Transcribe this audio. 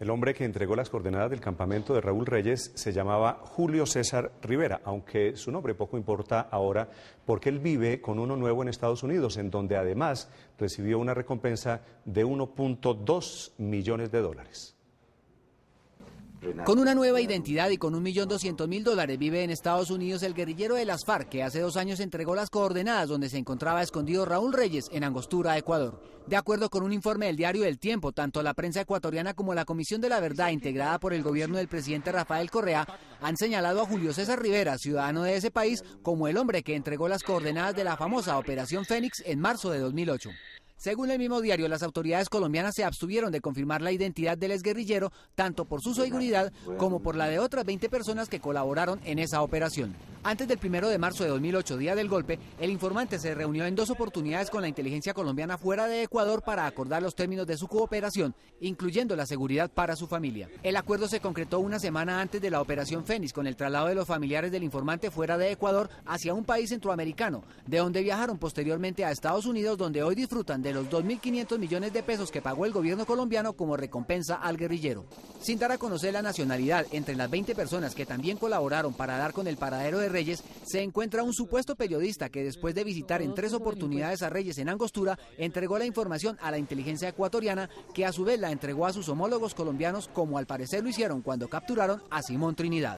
El hombre que entregó las coordenadas del campamento de Raúl Reyes se llamaba Julio César Rivera, aunque su nombre poco importa ahora porque él vive con uno nuevo en Estados Unidos, en donde además recibió una recompensa de 1.2 millones de dólares. Con una nueva identidad y con un millón mil dólares vive en Estados Unidos el guerrillero de las FARC que hace dos años entregó las coordenadas donde se encontraba escondido Raúl Reyes en Angostura, Ecuador. De acuerdo con un informe del diario El Tiempo, tanto la prensa ecuatoriana como la Comisión de la Verdad integrada por el gobierno del presidente Rafael Correa han señalado a Julio César Rivera, ciudadano de ese país, como el hombre que entregó las coordenadas de la famosa Operación Fénix en marzo de 2008. Según el mismo diario, las autoridades colombianas se abstuvieron de confirmar la identidad del exguerrillero, tanto por su seguridad como por la de otras 20 personas que colaboraron en esa operación. Antes del 1 de marzo de 2008, día del golpe, el informante se reunió en dos oportunidades con la inteligencia colombiana fuera de Ecuador para acordar los términos de su cooperación, incluyendo la seguridad para su familia. El acuerdo se concretó una semana antes de la operación Fénix con el traslado de los familiares del informante fuera de Ecuador hacia un país centroamericano, de donde viajaron posteriormente a Estados Unidos, donde hoy disfrutan de los 2.500 millones de pesos que pagó el gobierno colombiano como recompensa al guerrillero. Sin dar a conocer la nacionalidad, entre las 20 personas que también colaboraron para dar con el paradero de Reyes, se encuentra un supuesto periodista que después de visitar en tres oportunidades a Reyes en Angostura, entregó la información a la inteligencia ecuatoriana, que a su vez la entregó a sus homólogos colombianos, como al parecer lo hicieron cuando capturaron a Simón Trinidad.